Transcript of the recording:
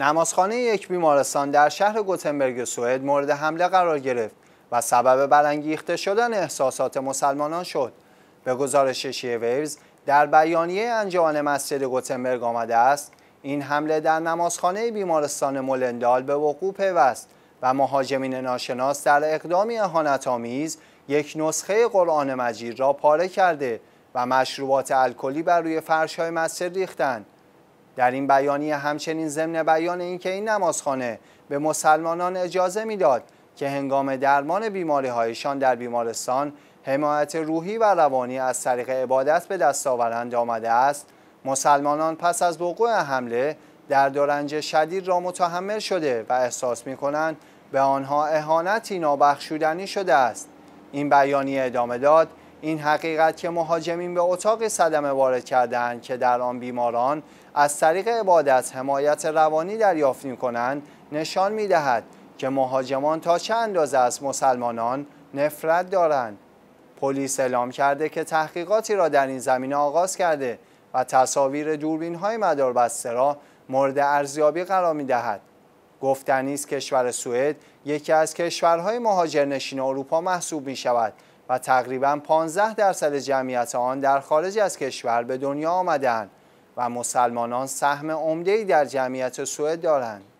نمازخانه یک بیمارستان در شهر گوتنبرگ سوئد مورد حمله قرار گرفت و سبب برانگیخته شدن احساسات مسلمانان شد. به گزارش ویوز، در بیانیه انجمن مسجد گوتنبرگ آمده است این حمله در نمازخانه بیمارستان مولندال به وقوع پیوست و مهاجمین ناشناس در اقدامی اهانت‌آمیز یک نسخه قرآن مجید را پاره کرده و مشروبات الکلی بر روی فرش‌های مسجد ریختند. در این بیانیه همچنین ضمن بیان اینکه این نمازخانه به مسلمانان اجازه میداد که هنگام درمان بیماری هایشان در بیمارستان حمایت روحی و روانی از طریق عبادت به دست آورند آمده است مسلمانان پس از وقوع حمله در دورنج شدید را متحمل شده و احساس می کنند به آنها اهانتی نابخشودنی شده است این بیانیه ادامه داد این حقیقت که مهاجمین به اتاق صدمه وارد کردند که در آن بیماران از طریق عبادت حمایت روانی دریافت کنند نشان می‌دهد که مهاجمان تا چه اندازه از مسلمانان نفرت دارند پلیس اعلام کرده که تحقیقاتی را در این زمینه آغاز کرده و تصاویر دوربین های مداربسته را مورد ارزیابی قرار می دهد. گفتنی است کشور سوئد یکی از کشورهای مهاجرنشین اروپا محسوب می شود و تقریبا 15 درصد جمعیت آن در خارج از کشور به دنیا آمدند و مسلمانان سهم عمده‌ای در جمعیت سوئد دارند.